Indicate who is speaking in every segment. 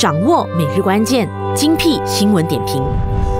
Speaker 1: 掌握每日关键精辟新闻点评，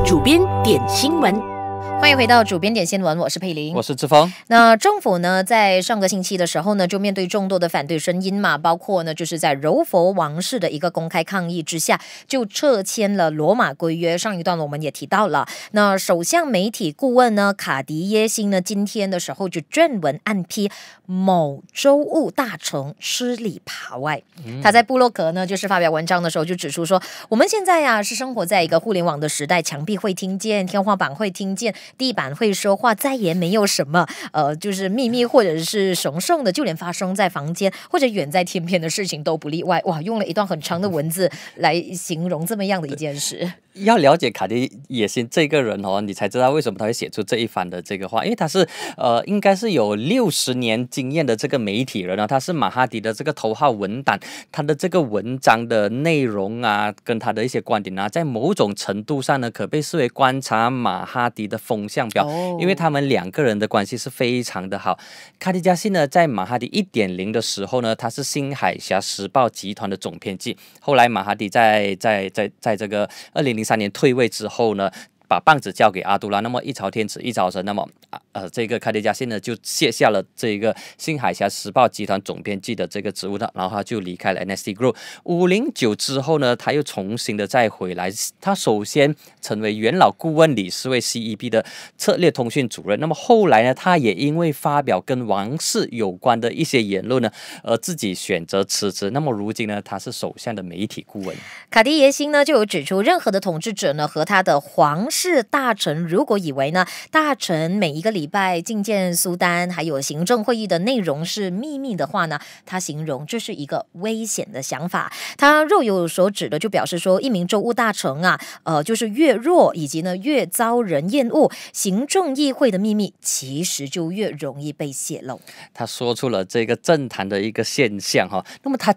Speaker 1: 主编点新闻。欢迎回到主编点新闻，我是佩林，我是志峰。那政府呢，在上个星期的时候呢，就面对众多的反对声音嘛，包括呢，就是在柔佛王室的一个公开抗议之下，就撤签了罗马规约。上一段我们也提到了，那首相媒体顾问呢，卡迪耶辛呢，今天的时候就撰文暗批某州务大臣吃里扒外。他在布洛格呢，就是发表文章的时候就指出说，我们现在呀是生活在一个互联网的时代，墙壁会听见，天花板会听见。地板会说话，再也没有什么呃，就是秘密或者是神圣的，就连发生在房间或者远在天边的事情都不例外。哇，用了一段很长的文字来形容这么样的一件事。
Speaker 2: 要了解卡迪野心这个人哦，你才知道为什么他会写出这一番的这个话。因为他是呃，应该是有六十年经验的这个媒体人啊，他是马哈迪的这个头号文档，他的这个文章的内容啊，跟他的一些观点啊，在某种程度上呢，可被视为观察马哈迪的风向标。哦，因为他们两个人的关系是非常的好。卡迪加西呢，在马哈迪一点零的时候呢，他是新海峡时报集团的总编辑。后来马哈迪在在在在这个二零零。零三年退位之后呢？把棒子交给阿杜拉，那么一朝天子一朝臣，那么呃，这个卡迪加现在就卸下了这个《新海峡时报》集团总编辑的这个职务的，然后他就离开了 NSD Group。五零九之后呢，他又重新的再回来，他首先成为元老顾问理事会 c e p 的策略通讯主任。那么后来呢，他也因为发表跟王室有关的一些言论呢，而自己选择辞职。那么如今呢，他是首相的媒体顾问。
Speaker 1: 卡迪耶辛呢就有指出，任何的统治者呢和他的皇。是大臣，如果以为呢，大臣每一个礼拜觐见苏丹，还有行政会议的内容是秘密的话呢，他形容这是一个危险的想法。他若有所指的，就表示说，一名州务大臣啊，呃，就是越弱，以及呢越遭人厌恶，行政议会的秘密其实就越容易被泄露。
Speaker 2: 他说出了这个政坛的一个现象哈，那么他。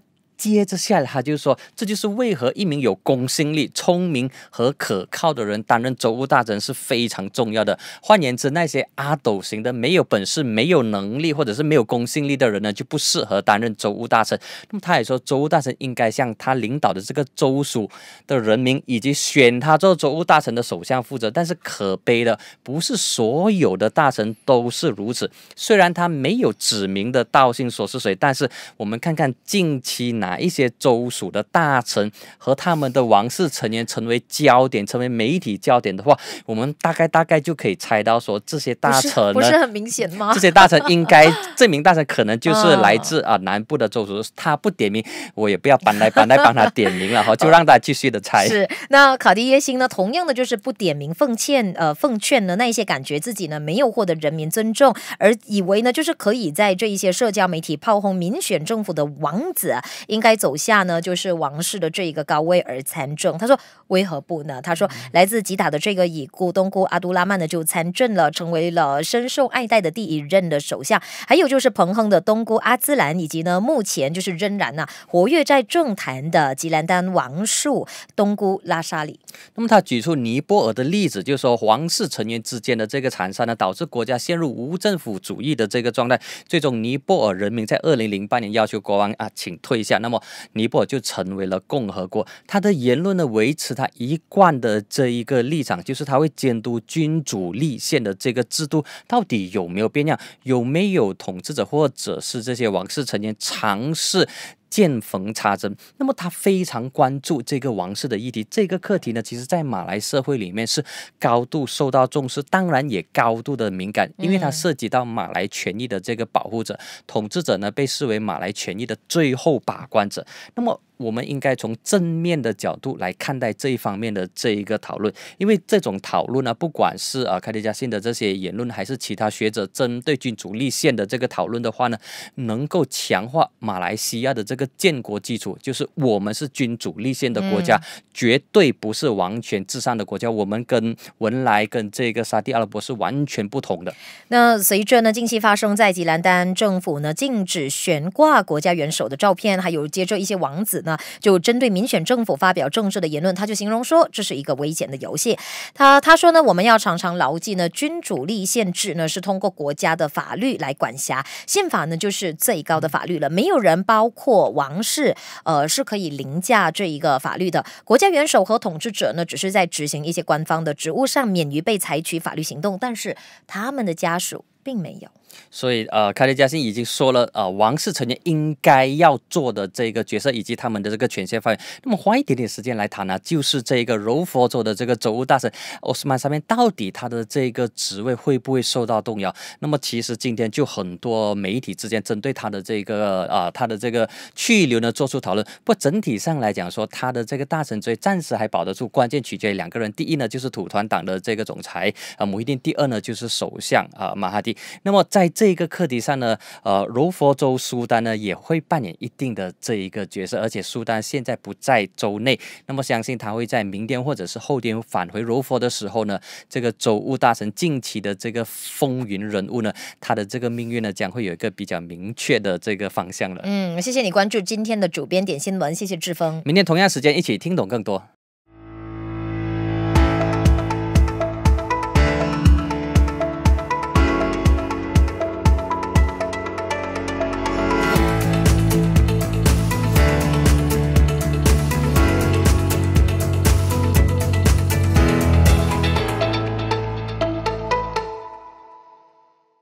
Speaker 2: 接着下来，他就说，这就是为何一名有公信力、聪明和可靠的人担任州务大臣是非常重要的。换言之，那些阿斗型的、没有本事、没有能力，或者是没有公信力的人呢，就不适合担任州务大臣。那么，他也说，州务大臣应该向他领导的这个州属的人民，以及选他做州务大臣的首相负责。但是，可悲的不是所有的大臣都是如此。虽然他没有指名的道姓说是谁，但是我们看看近期难。一些州属的大臣和他们的王室成员成为焦点，成为媒体焦点的话，我们大概大概就可以猜到，说这些大臣不是很
Speaker 1: 明显吗？这些大臣应
Speaker 2: 该，这名大臣可能就是来自啊南部的州属。他不点名，我也不要搬来搬来帮他点名了哈，就让他继续的猜。是
Speaker 1: 那卡迪耶辛呢，同样的就是不点名，奉劝呃奉劝呢，那一些感觉自己呢没有获得人民尊重，而以为呢就是可以在这一些社交媒体炮轰民选政府的王子因该走下呢，就是王室的这一个高位而参政。他说为何不呢？他说来自吉达的这个已故东姑阿都拉曼呢就参政了，成为了深受爱戴的第一任的首相。还有就是彭亨的东姑阿兹兰，以及呢目前就是仍然呢活跃在政坛的吉兰丹王树东
Speaker 2: 姑拉沙里。那么他举出尼泊尔的例子，就说王室成员之间的这个残杀呢，导致国家陷入无政府主义的这个状态，最终尼泊尔人民在二零零八年要求国王啊，请退下。那么，尼泊尔就成为了共和国。他的言论呢，维持他一贯的这一个立场，就是他会监督君主立宪的这个制度到底有没有变样，有没有统治者或者是这些王室成员尝试。见缝插针，那么他非常关注这个王室的议题。这个课题呢，其实，在马来社会里面是高度受到重视，当然也高度的敏感，因为它涉及到马来权益的这个保护者、统治者呢，被视为马来权益的最后把关者。那么。我们应该从正面的角度来看待这一方面的这一个讨论，因为这种讨论呢，不管是啊凯迪加信的这些言论，还是其他学者针对君主立宪的这个讨论的话呢，能够强化马来西亚的这个建国基础，就是我们是君主立宪的国家，绝对不是王权至上的国家。我们跟文莱跟这个沙地阿拉伯是完全不同的。
Speaker 1: 那随着呢，近期发生在吉兰丹政府呢禁止悬挂国家元首的照片，还有接着一些王子。那就针对民选政府发表政治的言论，他就形容说这是一个危险的游戏。他他说呢，我们要常常牢记呢，君主立宪制呢是通过国家的法律来管辖，宪法呢就是最高的法律了。没有人，包括王室，呃，是可以凌驾这一个法律的。国家元首和统治者呢，只是在执行一些官方的职务上免于被采取法律行动，但是他们的家属。并没有，
Speaker 2: 所以呃，凯利嘉信已经说了呃，王室成员应该要做的这个角色以及他们的这个权限范围。那么花一点点时间来谈呢，就是这个柔佛州的这个州务大臣奥斯曼上面到底他的这个职位会不会受到动摇？那么其实今天就很多媒体之间针对他的这个啊，他的这个去留呢做出讨论。不过整体上来讲，说他的这个大臣职位暂时还保得住，关键取决于两个人。第一呢，就是土团党的这个总裁啊，慕一定；第二呢，就是首相啊，马哈蒂。那么在这个课题上呢，呃，柔佛州苏丹呢也会扮演一定的这一个角色，而且苏丹现在不在州内，那么相信他会在明天或者是后天返回柔佛的时候呢，这个州务大臣近期的这个风云人物呢，他的这个命运呢将会有一个比较明确的这个方向了。
Speaker 1: 嗯，谢谢你关注今天的主编点新闻，谢谢志峰，
Speaker 2: 明天同样时间一起听懂更多。